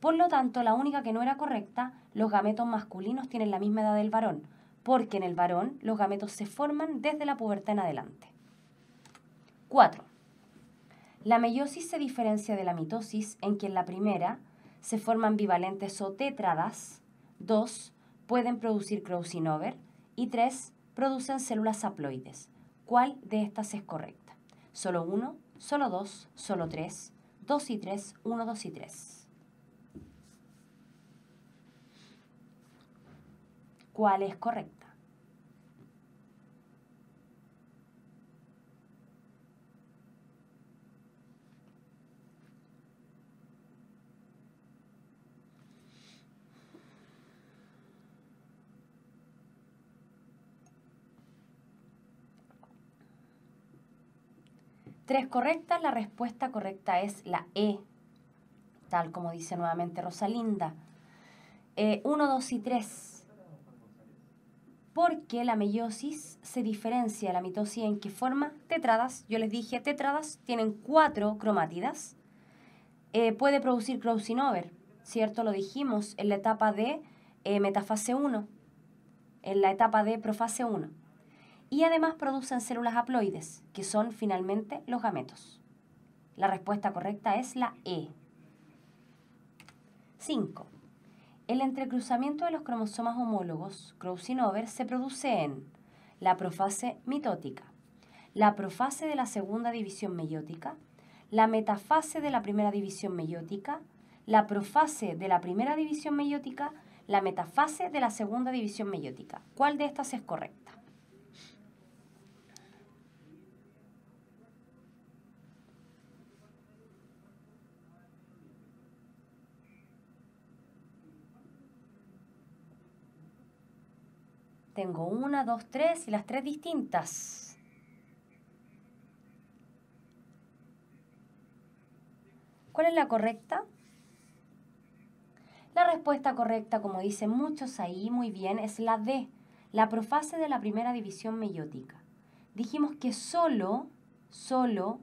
Por lo tanto, la única que no era correcta, los gametos masculinos tienen la misma edad del varón, porque en el varón los gametos se forman desde la pubertad en adelante. 4. La meiosis se diferencia de la mitosis en que en la primera se forman bivalentes o tetradas, 2. pueden producir crossing y 3. producen células haploides. ¿Cuál de estas es correcta? Solo 1, solo 2, solo 3, 2 y 3, 1, 2 y 3. cuál es correcta. Tres correctas, la respuesta correcta es la E, tal como dice nuevamente Rosalinda. Eh, uno, dos y tres porque la meiosis se diferencia de la mitosis en que forma tetradas. Yo les dije, tetradas tienen cuatro cromátidas. Eh, puede producir crossing over, ¿cierto? Lo dijimos en la etapa de eh, metafase 1, en la etapa de profase 1. Y además producen células haploides, que son finalmente los gametos. La respuesta correcta es la E. 5. El entrecruzamiento de los cromosomas homólogos, crossing over, se produce en la profase mitótica, la profase de la segunda división meiótica, la metafase de la primera división meiótica, la profase de la primera división meiótica, la metafase de la segunda división meiótica. ¿Cuál de estas es correcta? tengo una, dos, tres y las tres distintas. ¿Cuál es la correcta? La respuesta correcta, como dicen muchos ahí muy bien, es la D, la profase de la primera división meiótica. Dijimos que solo, solo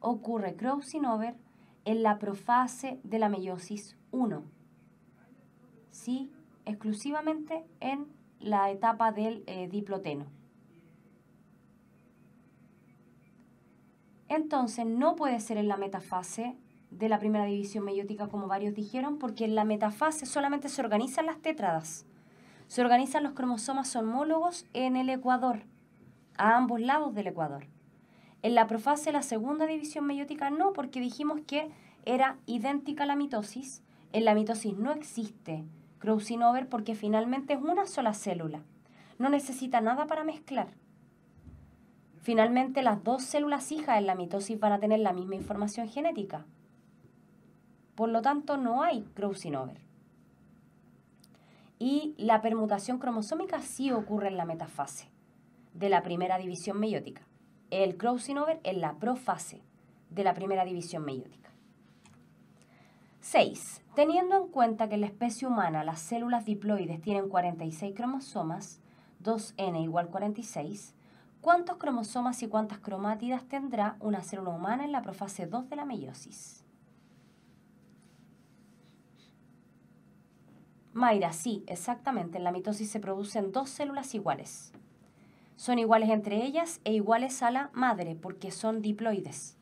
ocurre crossing over en la profase de la meiosis 1. Sí, exclusivamente en la etapa del eh, diploteno. Entonces, no puede ser en la metafase de la primera división meiótica, como varios dijeron, porque en la metafase solamente se organizan las tétradas. Se organizan los cromosomas homólogos en el ecuador, a ambos lados del ecuador. En la profase, la segunda división meiótica no, porque dijimos que era idéntica a la mitosis. En la mitosis no existe Crossing over porque finalmente es una sola célula. No necesita nada para mezclar. Finalmente, las dos células hijas en la mitosis van a tener la misma información genética. Por lo tanto, no hay crossing over. Y la permutación cromosómica sí ocurre en la metafase de la primera división meiótica. El crossing over en la profase de la primera división meiótica. 6. Teniendo en cuenta que en la especie humana las células diploides tienen 46 cromosomas, 2n igual 46, ¿cuántos cromosomas y cuántas cromátidas tendrá una célula humana en la profase 2 de la meiosis? Mayra, sí, exactamente, en la mitosis se producen dos células iguales. Son iguales entre ellas e iguales a la madre porque son diploides.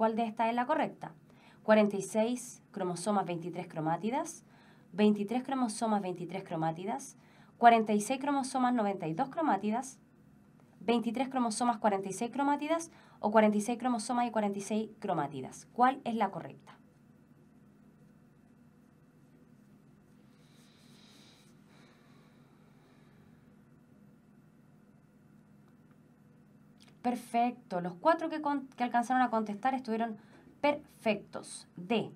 ¿Cuál de estas es la correcta? 46 cromosomas 23 cromátidas, 23 cromosomas 23 cromátidas, 46 cromosomas 92 cromátidas, 23 cromosomas 46 cromátidas o 46 cromosomas y 46 cromátidas. ¿Cuál es la correcta? Perfecto. Los cuatro que, alcanzaron a contestar estuvieron perfectos. de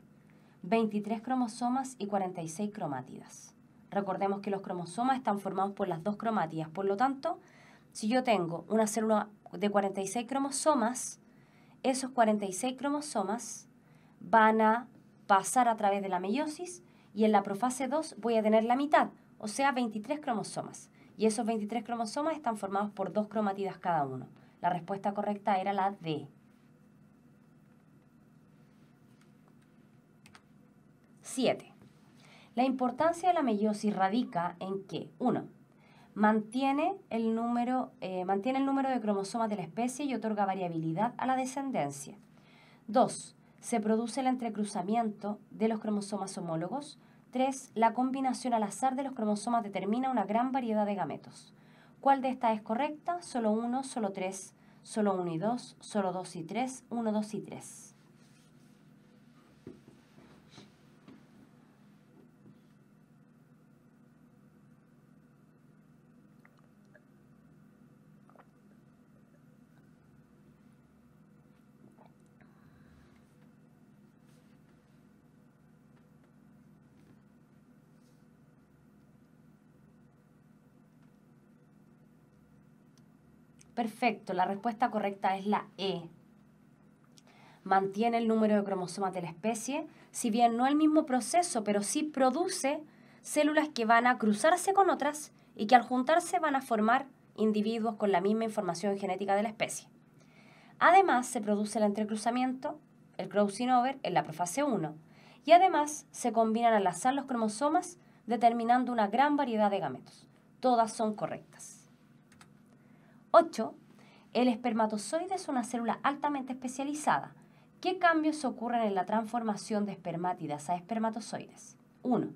23 cromosomas y 46 cromátidas. Recordemos que los cromosomas están formados por las dos cromátidas. Por lo tanto, si yo tengo una célula de 46 cromosomas, esos 46 cromosomas van a pasar a través de la meiosis y en la profase 2 voy a tener la mitad, o sea, 23 cromosomas. Y esos 23 cromosomas están formados por dos cromátidas cada uno. La respuesta correcta era la D. 7. La importancia de la meiosis radica en que 1. Mantiene el, número, eh, mantiene el número de cromosomas de la especie y otorga variabilidad a la descendencia. 2. Se produce el entrecruzamiento de los cromosomas homólogos. 3. La combinación al azar de los cromosomas determina una gran variedad de gametos. ¿Cuál de estas es correcta? Solo 1, solo 3, solo 1 y 2, solo 2 y 3, 1, 2 y 3. perfecto, la respuesta correcta es la E. Mantiene el número de cromosomas de la especie, si bien no el mismo proceso, pero sí produce células que van a cruzarse con otras y que al juntarse van a formar individuos con la misma información genética de la especie. Además, se produce el entrecruzamiento, el crossing over, en la profase 1. Y además, se combinan al azar los cromosomas, determinando una gran variedad de gametos. Todas son correctas. 8. El espermatozoide es una célula altamente especializada. ¿Qué cambios ocurren en la transformación de espermátidas a espermatozoides? 1.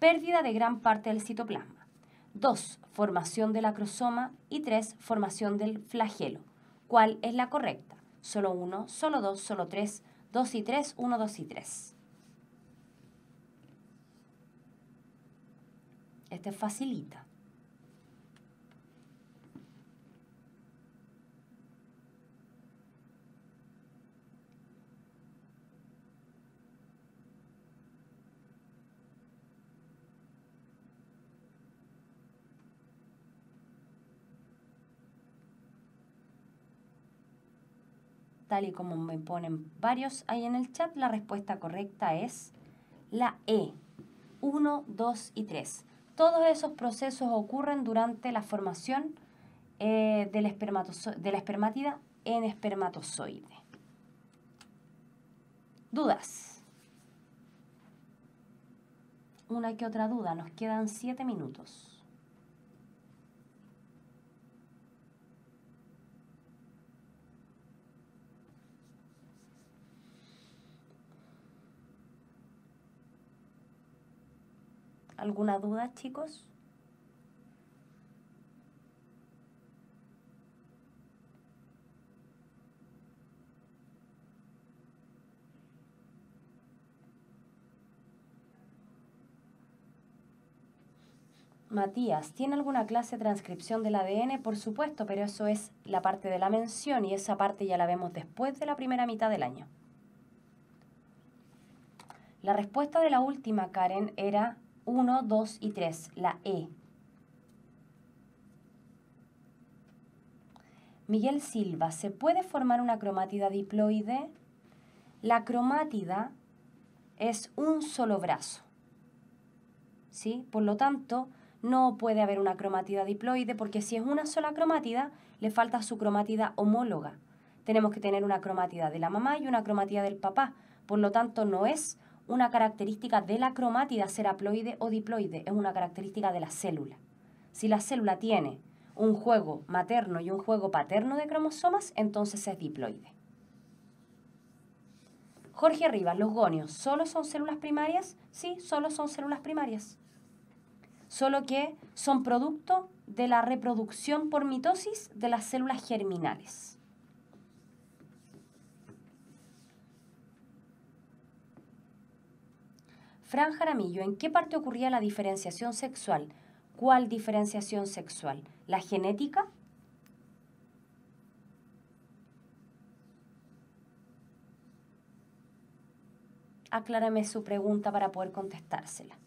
Pérdida de gran parte del citoplasma. 2. Formación del acrosoma. Y 3. Formación del flagelo. ¿Cuál es la correcta? Solo 1, solo 2, solo 3, 2 y 3, 1, 2 y 3. Este facilita. y como me ponen varios ahí en el chat, la respuesta correcta es la E, 1, 2 y 3. Todos esos procesos ocurren durante la formación eh, de la espermatida en espermatozoide. ¿Dudas? Una que otra duda, nos quedan 7 minutos. ¿Alguna duda, chicos? Matías, ¿tiene alguna clase de transcripción del ADN? Por supuesto, pero eso es la parte de la mención y esa parte ya la vemos después de la primera mitad del año. La respuesta de la última, Karen, era 1, 2 y 3, la E. Miguel Silva, ¿se puede formar una cromatida diploide? La cromátida es un solo brazo. Por lo tanto, no puede haber una cromatida diploide porque si es una sola cromatida, le falta su cromatida homóloga. Tenemos que tener una cromatida de la mamá y una cromatida del papá. Por lo tanto, no es una característica de la cromátida haploide o diploide, es una característica de la célula. Si la célula tiene un juego materno y un juego paterno de cromosomas, entonces es diploide. Jorge Rivas, los gonios, ¿solo son células primarias? Sí, solo son células primarias. Solo que son producto de la reproducción por mitosis de las células germinales. Fran Jaramillo, ¿en qué parte ocurría la diferenciación sexual? ¿Cuál diferenciación sexual? ¿La genética? Aclárame su pregunta para poder contestársela.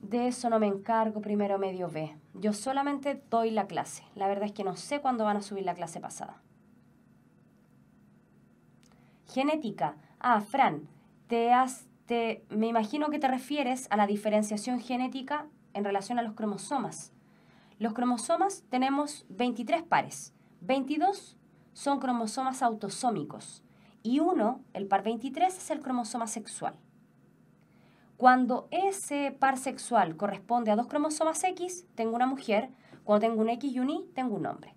De eso no me encargo, primero medio B. Yo solamente doy la clase. La verdad es que no sé cuándo van a subir la clase pasada. Genética. Ah, Fran, te te, me imagino que te refieres a la diferenciación genética en relación a los cromosomas. Los cromosomas tenemos 23 pares. 22 son cromosomas autosómicos y uno, el par 23, es el cromosoma sexual. Cuando ese par sexual corresponde a dos cromosomas X, tengo una mujer. Cuando tengo un X y un Y, tengo un hombre.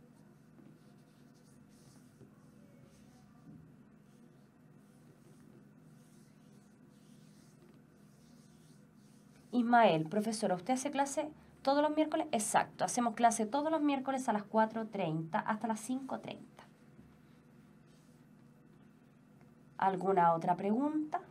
Ismael, profesora, ¿usted hace clase todos los miércoles? Exacto, hacemos clase todos los miércoles a las 4.30 hasta las 5.30. ¿Alguna otra pregunta?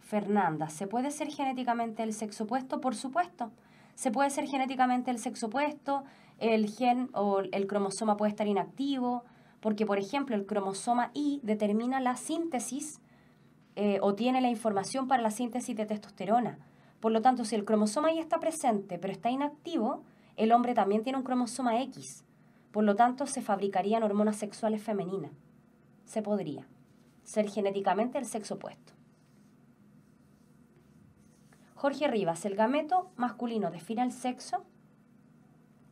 Fernanda, ¿se puede ser genéticamente el sexo opuesto? Por supuesto. Se puede ser genéticamente el sexo opuesto, el gen o el cromosoma puede estar inactivo, porque por ejemplo el cromosoma Y determina la síntesis eh, o tiene la información para la síntesis de testosterona. Por lo tanto, si el cromosoma Y está presente pero está inactivo, el hombre también tiene un cromosoma X. Por lo tanto, se fabricarían hormonas sexuales femeninas. Se podría ser genéticamente el sexo opuesto. Jorge Rivas, el gameto masculino define el sexo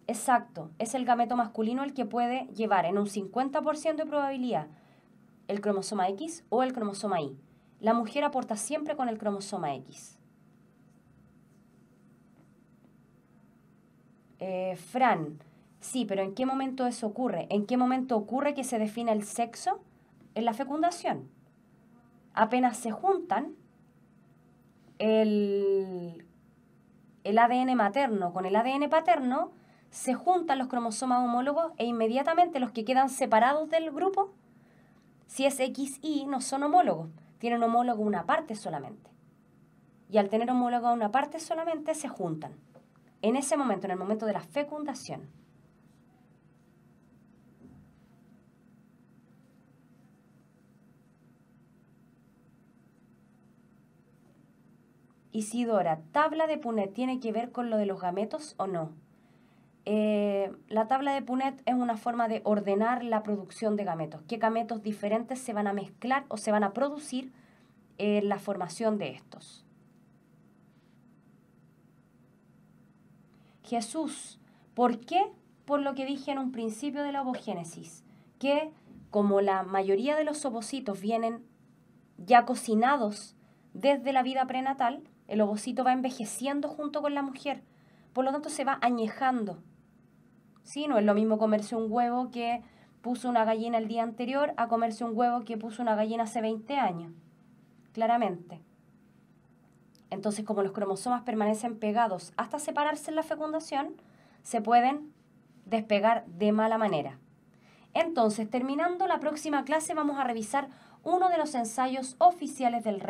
Exacto, es el gameto masculino el que puede llevar en un 50% de probabilidad el cromosoma X o el cromosoma Y. La mujer aporta siempre con el cromosoma X. Eh, Fran, sí, pero ¿en qué momento eso ocurre? ¿En qué momento ocurre que se define el sexo? En la fecundación. Apenas se juntan, el ADN materno con el ADN paterno se juntan los cromosomas homólogos e inmediatamente los que quedan separados del grupo, si es X, Y, no son homólogos, tienen homólogo una parte solamente. Y al tener homólogo una parte solamente, se juntan. En ese momento, en el momento de la fecundación. Isidora, ¿tabla de PUNE, tiene que ver con lo de los gametos o no? Eh, la tabla de Punet es una forma de ordenar la producción de gametos. ¿Qué gametos diferentes se van a mezclar o se van a producir en la formación de estos? Jesús, ¿por qué? Por lo que dije en un principio de la ovogénesis, que como la mayoría de los ovocitos vienen ya cocinados desde la vida prenatal, el ovocito va envejeciendo junto con la mujer, por lo tanto se va añejando no es lo mismo comerse un huevo que puso una gallina el día anterior a comerse un huevo que puso una gallina hace 20 años, claramente. Entonces, como los cromosomas permanecen pegados hasta separarse en la fecundación, se pueden despegar de mala manera. Entonces, terminando la próxima clase, vamos a revisar uno de los ensayos oficiales del,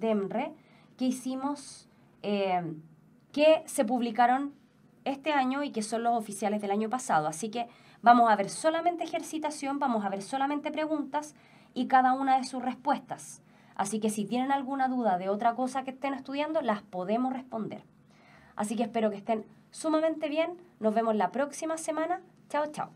DEMRE que hicimos, eh, que se publicaron este año y que son los oficiales del año pasado. Así que vamos a ver solamente ejercitación, vamos a ver solamente preguntas y cada una de sus respuestas. Así que si tienen alguna duda de otra cosa que estén estudiando, las podemos responder. Así que espero que estén sumamente bien. Nos vemos la próxima semana. Chao, chao.